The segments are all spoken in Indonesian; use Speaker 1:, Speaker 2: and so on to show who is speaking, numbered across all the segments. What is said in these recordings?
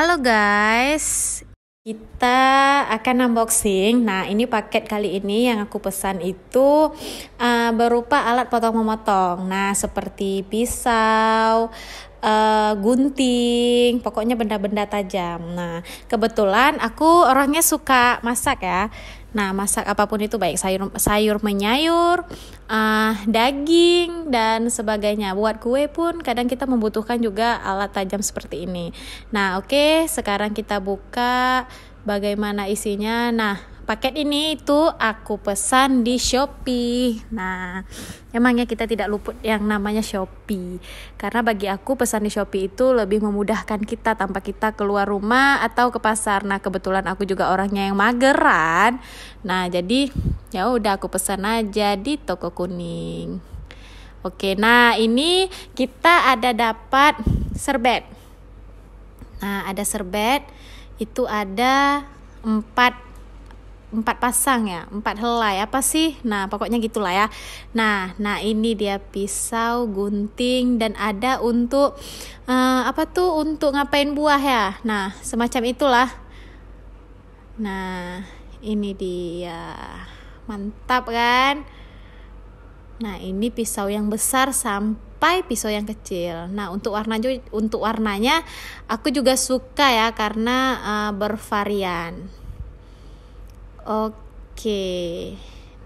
Speaker 1: Halo guys, kita akan unboxing. Nah, ini paket kali ini yang aku pesan itu uh, berupa alat potong memotong. Nah, seperti pisau, uh, gunting, pokoknya benda-benda tajam. Nah, kebetulan aku orangnya suka masak ya. Nah, masak apapun itu baik sayur sayur menyayur, uh, daging dan sebagainya. Buat kue pun kadang kita membutuhkan juga alat tajam seperti ini. Nah, oke, okay, sekarang kita buka bagaimana isinya. Nah, paket ini itu aku pesan di Shopee. Nah, emangnya kita tidak luput yang namanya Shopee. Karena bagi aku pesan di Shopee itu lebih memudahkan kita tanpa kita keluar rumah atau ke pasar. Nah, kebetulan aku juga orangnya yang mageran. Nah, jadi ya udah aku pesan aja di toko kuning. Oke, nah ini kita ada dapat serbet. Nah, ada serbet itu ada empat empat pasang ya, empat helai apa sih? Nah, pokoknya gitulah ya. Nah, nah ini dia pisau, gunting dan ada untuk uh, apa tuh? Untuk ngapain buah ya. Nah, semacam itulah. Nah, ini dia. Mantap kan? Nah, ini pisau yang besar sampai pisau yang kecil. Nah, untuk warna untuk warnanya aku juga suka ya karena uh, bervarian. Oke.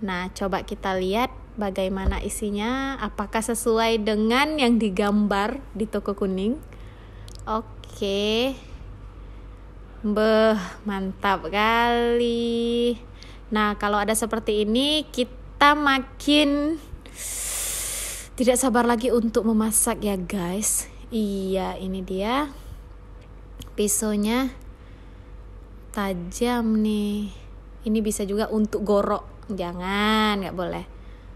Speaker 1: Nah, coba kita lihat bagaimana isinya, apakah sesuai dengan yang digambar di toko kuning? Oke. Beh, mantap kali. Nah, kalau ada seperti ini, kita makin tidak sabar lagi untuk memasak ya, guys. Iya, ini dia. Pisaunya tajam nih ini bisa juga untuk gorok jangan nggak boleh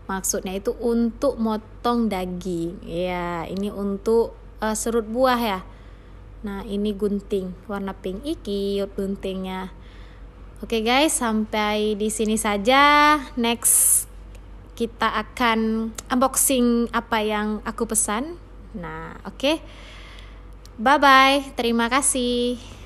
Speaker 1: maksudnya itu untuk motong daging ya ini untuk uh, serut buah ya nah ini gunting warna pink iki guntingnya oke guys sampai di sini saja next kita akan unboxing apa yang aku pesan nah oke okay. bye bye terima kasih